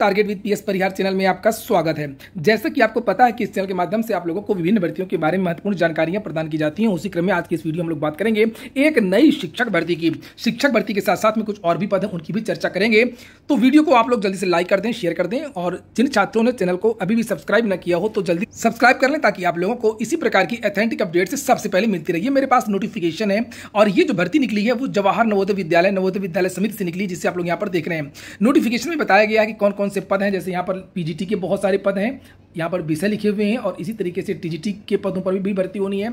target with PS Parihar channel में आपका स्वागत है जैसा कि आपको पता है कि इस चैनल के माध्यम से आप लोगों को विभिन्न भर्तियों के बारे में महत्वपूर्ण जानकारियां प्रदान की जाती हैं उसी क्रम में आज की इस वीडियो हम लोग बात करेंगे एक नई शिक्षक भर्ती की शिक्षक भर्ती के साथ साथ में कुछ और भी पद हैं उनकी भी चर्चा करेंगे तो वीडियो को आप लोग जल्दी से लाइक कर दें शेयर कर दें और जिन छात्रों ने चैनल को अभी भी सब्सक्राइब न किया हो तो जल्दी सब्सक्राइब कर लें ताकि आप लोगों को इसी प्रकार की अथेंटिक अपडेट सबसे पहले मिलती रही मेरे पास नोटिफिकेशन है और ये जो भर्ती निकली है वो जवाहर नवोदय विद्यालय नवोदय विद्यालय समिति से निकली जिसे आप लोग यहाँ पर देख रहे हैं नोटिफिकेशन में बताया गया है कि कौन कौन कौन से पद हैं जैसे यहाँ पर पीजीटी के बहुत सारे पद हैं यहाँ पर विषय लिखे हुए हैं और इसी तरीके से टीजीटी के पदों पर भी भर्ती होनी है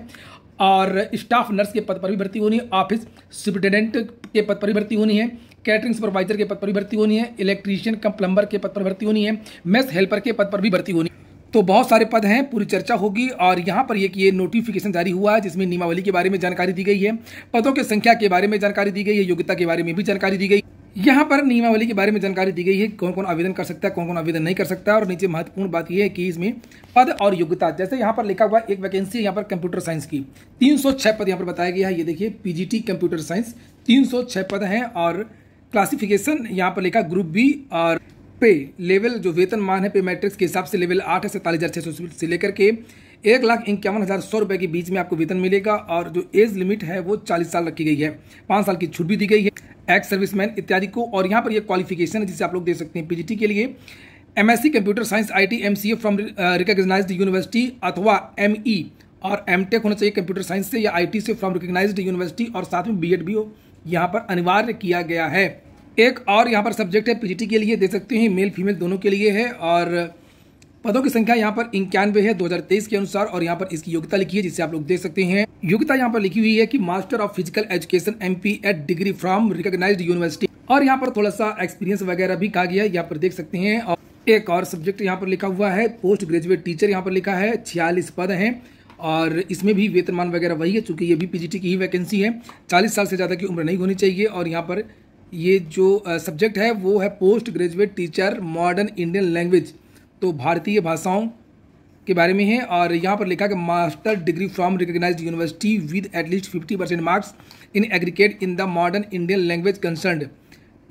और स्टाफ नर्स के पद पर भी भर्ती होनी है ऑफिस सुप्रिटेंडेंट के पद पर भी भर्ती होनी है कैटरिंग सुपरवाइजर के पद पर भी भर्ती होनी है इलेक्ट्रीशियन कम प्लम्बर के पद पर भर्ती होनी है मेस हेल्पर के पद पर भी भर्ती होनी है तो बहुत सारे पद हैं पूरी चर्चा होगी और यहाँ पर एक ये नोटिफिकेशन जारी हुआ है जिसमें नियमावली के बारे में जानकारी दी गई है पदों की संख्या के बारे में जानकारी दी गई है योग्यता के बारे में भी जानकारी दी गई यहाँ पर नियमावली के बारे में जानकारी दी गई है कौन कौन आवेदन कर सकता है कौन कौन आवेदन नहीं कर सकता और नीचे महत्वपूर्ण बात यह है कि इसमें पद और योग्यता जैसे यहाँ पर लिखा हुआ एक वैकेंसी यहाँ पर कंप्यूटर साइंस की 306 पद यहाँ पर बताया गया है ये देखिए पीजीटी कंप्यूटर साइंस 306 पद हैं और क्लासिफिकेशन यहाँ पर लिखा ग्रुप बी और पे लेवल जो वेतन मान है पे मैट्रिक्स के हिसाब से लेवल आठ है सैंतालीस से लेकर के एक लाख इक्यावन हज़ार सौ रुपये के बीच में आपको वेतन मिलेगा और जो एज लिमिट है वो चालीस साल रखी गई है पाँच साल की छूट भी दी गई है एक्स सर्विसमैन इत्यादि को और यहाँ पर ये क्वालिफिकेशन है जिसे आप लोग दे सकते हैं पीजीटी के लिए MSc computer science IT MCA from recognised university अथवा एमई e और एमटेक होना चाहिए कंप्यूटर साइंस से या आईटी से फ्रॉम रिकग्नाइज्ड यूनिवर्सिटी और साथ में बीएड भी हो यहाँ पर अनिवार्य किया गया है एक और यहाँ पर सब्जेक्ट है पीजीटी के लिए दे सकते हैं मेल फीमेल दोनों के लिए है और पदों की संख्या यहाँ पर इक्यानवे है 2023 के अनुसार और यहाँ पर इसकी योग्यता लिखी है जिसे आप लोग देख सकते हैं योग्यता यहाँ पर लिखी हुई है कि master of physical education M P Ed degree from recognise university और यहाँ पर थोड़ा सा एक्सपीरियंस वगैरह भी कहा गया है यहाँ पर देख सकते हैं और एक और सब्जेक्ट यहाँ पर लिखा हुआ है पोस्ट ग्रेजुएट टीचर यहाँ पर लिखा है छियालीस पद हैं और इसमें भी वेतनमान वगैरह वही है चूंकि ये भी पीजीटी की ही वैकेंसी है चालीस साल से ज़्यादा की उम्र नहीं होनी चाहिए और यहाँ पर ये जो सब्जेक्ट है वो है post graduate teacher modern Indian language तो भारतीय भाषाओं के बारे में है और यहाँ पर लिखा कि master degree from recognise university with at least fifty percent marks in aggregate in the modern Indian language concern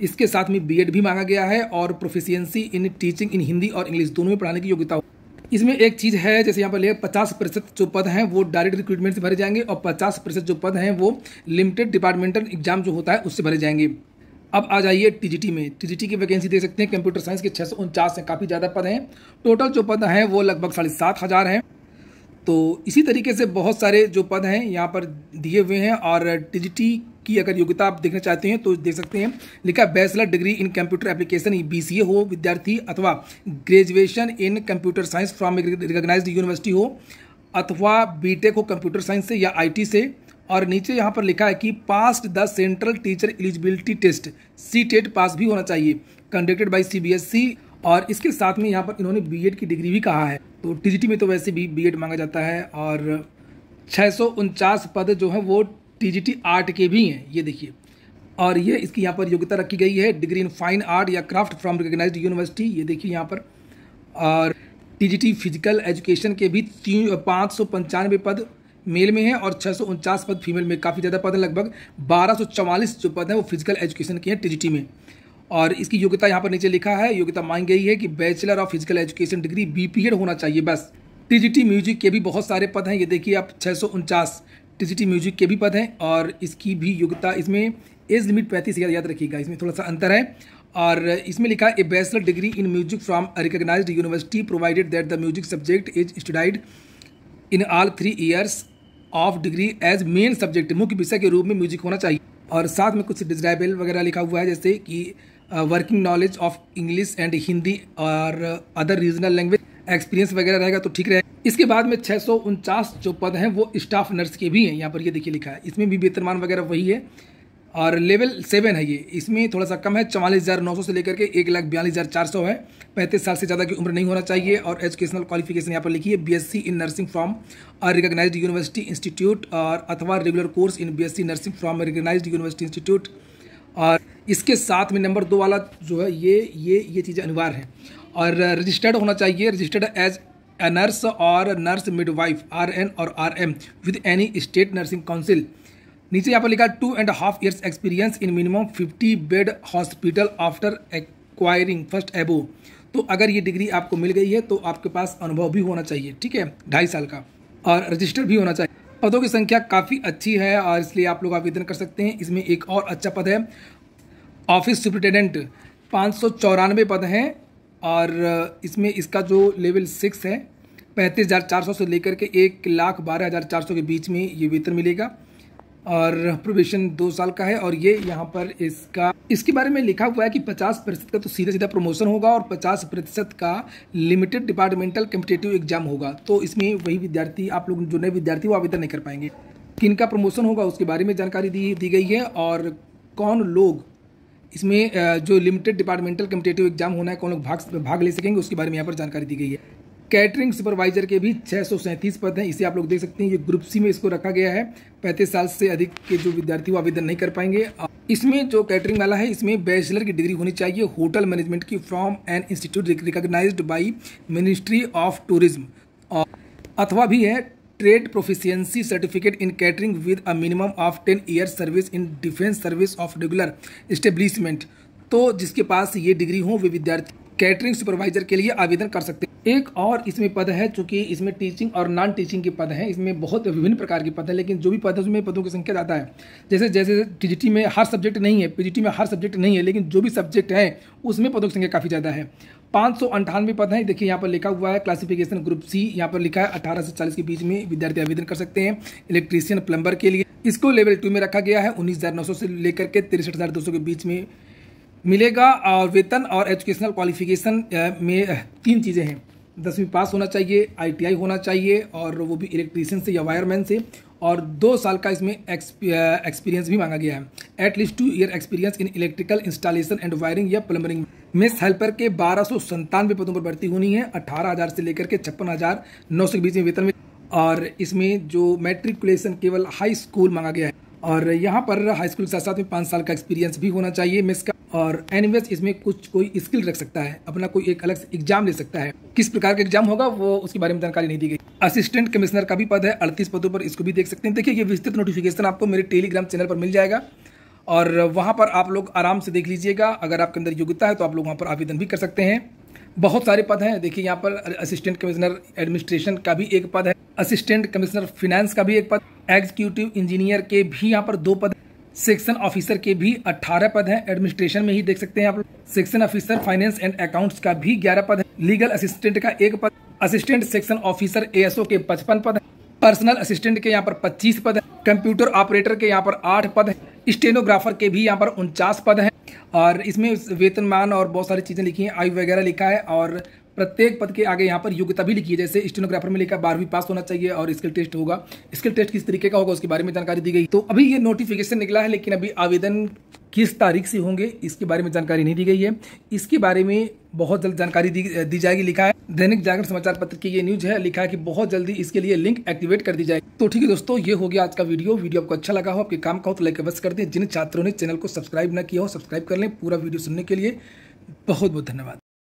इसके साथ में बीएड भी मांगा गया है और proficiency in teaching in Hindi और इंग्लिश दोनों में पढ़ाने की योग्यता इसमें एक चीज़ है जैसे यहाँ पर लिया पचास प्रतिशत जो पद हैं वो डायरेक्ट रिक्रूटमेंट से भरे जाएंगे और पचास प्रतिशत जो पद हैं वो लिमिटेड डिपार्टमेंटल एग्जाम जो होता है उससे भरे जाएंगे अब आ जाइए टीजीटी में टीजीटी की वैकेंसी देख सकते हैं कंप्यूटर साइंस के छः सौ उनचास हैं काफ़ी ज़्यादा पद हैं टोटल जो पद हैं वो लगभग साढ़े सात हज़ार हैं तो इसी तरीके से बहुत सारे जो पद हैं यहाँ पर दिए हुए हैं और टीजीटी की अगर योग्यता आप देखना चाहते हैं तो देख सकते हैं लिखा bachelor degree in computer application BCA हो विद्यार्थी अथवा graduation in computer science from recognised university हो अथवा बीटेक हो कंप्यूटर साइंस से या आईटी से और नीचे यहाँ पर लिखा है कि passed the central teacher eligibility test C TET pass भी होना चाहिए conducted by C B S और इसके साथ में यहाँ पर इन्होंने बी एड की डिग्री भी कहा है तो टी जी टी में तो वैसे भी बी एड मांगा जाता है और छः सौ उनचास पद जो है वो टी जी टी आर्ट के भी हैं ये देखिए और ये इसकी यहाँ पर योग्यता रखी गई है डिग्री इन फाइन आर्ट या क्राफ्ट फ्रॉम रिकग्नाइज यूनिवर्सिटी ये देखिए यहाँ पर और T G T physical education के भी तीन पाँच सौ पंचानवे पद मेल में है और छः पद फीमेल में काफ़ी ज़्यादा पद हैं लगभग बारह जो पद हैं वो फिजिकल एजुकेशन के हैं टीजीटी में और इसकी योग्यता यहाँ पर नीचे लिखा है योग्यता मांगी गई है कि bachelor of physical education degree B होना चाहिए बस टीजीटी म्यूजिक के भी बहुत सारे पद हैं ये देखिए आप छः सौ उनचास टी म्यूजिक के भी पद हैं और इसकी भी योग्यता इसमें एज लिमिट पैंतीस हज़ार याद रखिएगा इसमें थोड़ा सा अंतर है और इसमें लिखा है a bachelor degree in music from recognise university provided that the music subject is studied in all three years of degree as main subject मुख्य विषय के रूप में म्यूजिक होना चाहिए और साथ में कुछ डिजराइबल वगैरह लिखा हुआ है जैसे कि working knowledge of English and Hindi और अदर रीजनल लैंग्वेज एक्सपीरियंस वगैरह रहेगा तो ठीक रहेगा इसके बाद में छः जो पद हैं वो स्टाफ नर्स के भी हैं यहाँ पर ये देखिए लिखा है इसमें भी वेतनमान वगैरह वही है और लेवल सेवन है ये इसमें थोड़ा सा कम है चवालीस हज़ार नौ सौ से लेकर के एक लाख बयालीस हज़ार चार सौ है पैंतीस साल से ज़्यादा की उम्र नहीं होना चाहिए और एजुकेशनल क्वालिफिकेशन यहाँ पर लिखी है BSc in nursing from a recognised university institute और अथवा regular course in B nursing from recognised university institute और इसके साथ में नंबर दो वाला जो है ये ये ये चीज़ें अनिवार्य है और रजिस्टर्ड होना चाहिए रजिस्टर्ड एज ए नर्स और नर्स मिडवाइफ आर एन और R M with any state nursing council नीचे यहाँ पर लिखा two and half years experience in minimum fifty bed hospital after acquiring first एबो तो अगर ये डिग्री आपको मिल गई है तो आपके पास अनुभव भी होना चाहिए ठीक है ढाई साल का और रजिस्टर भी होना चाहिए पदों की संख्या काफ़ी अच्छी है और इसलिए आप लोग आवेदन कर सकते हैं इसमें एक और अच्छा पद है ऑफिस सुप्रिटेंडेंट पाँच सौ पद हैं और इसमें इसका जो लेवल सिक्स है पैंतीस हज़ार चार सौ से लेकर के एक लाख बारह हज़ार चार सौ के बीच में ये वेतन मिलेगा और प्रोबेशन दो साल का है और ये यहाँ पर इसका इसके बारे में लिखा हुआ है कि 50 प्रतिशत का तो सीधा सीधा प्रमोशन होगा और 50 प्रतिशत का लिमिटेड डिपार्टमेंटल कम्पिटेटिव एग्जाम होगा तो इसमें वही विद्यार्थी आप लोग जो नए विद्यार्थी वो आवेदन नहीं कर पाएंगे किन का प्रमोशन होगा उसके बारे में जानकारी दी दी गई है और कौन लोग इसमें जो लिमिटेड डिपार्टमेंटल कम्पिटेटिव एग्जाम होना है कौन लोग भाग भाग ले सकेंगे उसके बारे में यहाँ पर जानकारी दी गई है कैटरिंग सुपरवाइजर के भी छः पद हैं इसे आप लोग देख सकते हैं ये ग्रुप सी में इसको रखा गया है पैंतीस साल से अधिक के जो विद्यार्थी वो आवेदन नहीं कर पाएंगे इसमें जो कैटरिंग वाला है इसमें बैचलर की डिग्री होनी चाहिए होटल मैनेजमेंट की from an institute recognise by ministry of tourism अथवा भी है trade proficiency certificate in catering with a minimum of ten year service in defence service of regular establishment तो जिसके पास ये डिग्री हो वे विद्यार्थी कैटरिंग सुपरवाइजर के लिए आवेदन कर सकते हैं एक और इसमें पद है चूंकि इसमें टीचिंग और नॉन टीचिंग के पद हैं इसमें बहुत विभिन्न प्रकार के पद हैं लेकिन जो भी पद है उसमें पदों की संख्या ज़्यादा है जैसे जैसे टी में हर सब्जेक्ट नहीं है पीजीटी में हर सब्जेक्ट नहीं है लेकिन जो भी सब्जेक्ट हैं उसमें पदों की संख्या काफ़ी ज़्यादा है पाँच सौ अंठानवे पद हैं देखिए यहाँ पर लिखा हुआ है क्लासिफिकेशन ग्रुप सी यहाँ पर लिखा है अठारह से चालीस के बीच में विद्यार्थी आवेदन कर सकते हैं इलेक्ट्रीशियन प्लम्बर के लिए इसको लेवल टू में रखा गया है उन्नीस हज़ार नौ सौ से लेकर के तिरसठ हज़ार दो सौ के बीच में मिलेगा और वेतन और एजुकेशनल क्वालिफिकेशन में तीन चीज़ें हैं दसवीं पास होना चाहिए आईटीआई होना चाहिए और वो भी इलेक्ट्रीशियन से या वायरमैन से और दो साल का इसमें एक्सपीरियंस भी मांगा गया है at least two year experience in electrical installation and wiring या प्लम्बरिंग मिस हेल्पर के बारह सौ संतानवे पदों पर भर्ती होनी है अठारह हज़ार से लेकर के छप्पन हज़ार नौ सौ के बीच में वेतन में और इसमें जो मेट्रिकुलेशन केवल हाई स्कूल मांगा गया है और यहाँ पर हाई स्कूल के साथ साथ में पाँच साल का एक्सपीरियंस भी होना चाहिए मिस का और एनिवेज इसमें कुछ कोई स्किल रख सकता है अपना कोई एक अलग एग्जाम ले सकता है किस प्रकार का एग्जाम होगा वो उसके बारे में जानकारी नहीं दी गई असिस्टेंट कमिश्नर का भी पद है अड़तीस पदों पर इसको भी देख सकते हैं देखिए ये विस्तृत नोटिफिकेशन आपको मेरे टेलीग्राम चैनल पर मिल जाएगा और वहाँ पर आप लोग आराम से देख लीजिएगा अगर आपके अंदर योग्यता है तो आप लोग वहाँ पर आवेदन भी कर सकते हैं बहुत सारे पद हैं देखिए यहाँ पर असिस्टेंट कमिश्नर एडमिनिस्ट्रेशन का भी एक पद है असिस्टेंट कमिश्नर फिनेंस का भी एक पद एग्जीक्यूटिव इंजीनियर के भी यहाँ पर दो पद सेक्शन ऑफिसर के भी 18 पद हैं एडमिनिस्ट्रेशन में ही देख सकते हैं आप section officer finance and accounts का भी 11 पद है लीगल असिस्टेंट का एक पद असिस्टेंट सेक्शन ऑफिसर एएसओ के 55 पद है पर्सनल असिस्टेंट के यहाँ पर 25 पद है कंप्यूटर ऑपरेटर के यहाँ पर 8 पद है स्टेनोग्राफर के भी यहाँ पर उनचास पद है और इसमें वेतनमान और बहुत सारी चीज़ें लिखी है आयु वगैरह लिखा है और प्रत्येक पद के आगे यहाँ पर योग्यता भी लिखी है जैसे स्टेनोग्राफर में लिखा बारहवीं पास होना चाहिए और स्किल टेस्ट होगा स्किल टेस्ट किस तरीके का होगा उसके बारे में जानकारी दी गई तो अभी ये नोटिफिकेशन निकला है लेकिन अभी आवेदन किस तारीख से होंगे इसके बारे में जानकारी नहीं दी गई है इसके बारे में बहुत जल्द जानकारी दी, दी जाएगी लिखा है दैनिक जागरण समाचार पत्र की ये न्यूज है लिखा है कि बहुत जल्दी इसके लिए लिंक एक्टिवेट कर दी जाएगी तो ठीक है दोस्तों ये हो गया आज का वीडियो वीडियो आपको अच्छा लगा हो आपके काम का हो तो लाइक अवश्य कर दें जिन छात्रों ने चैनल को सब्सक्राइब न किया हो सब्सक्राइब कर लें पूरा वीडियो सुनने के लिए बहुत बहुत धन्यवाद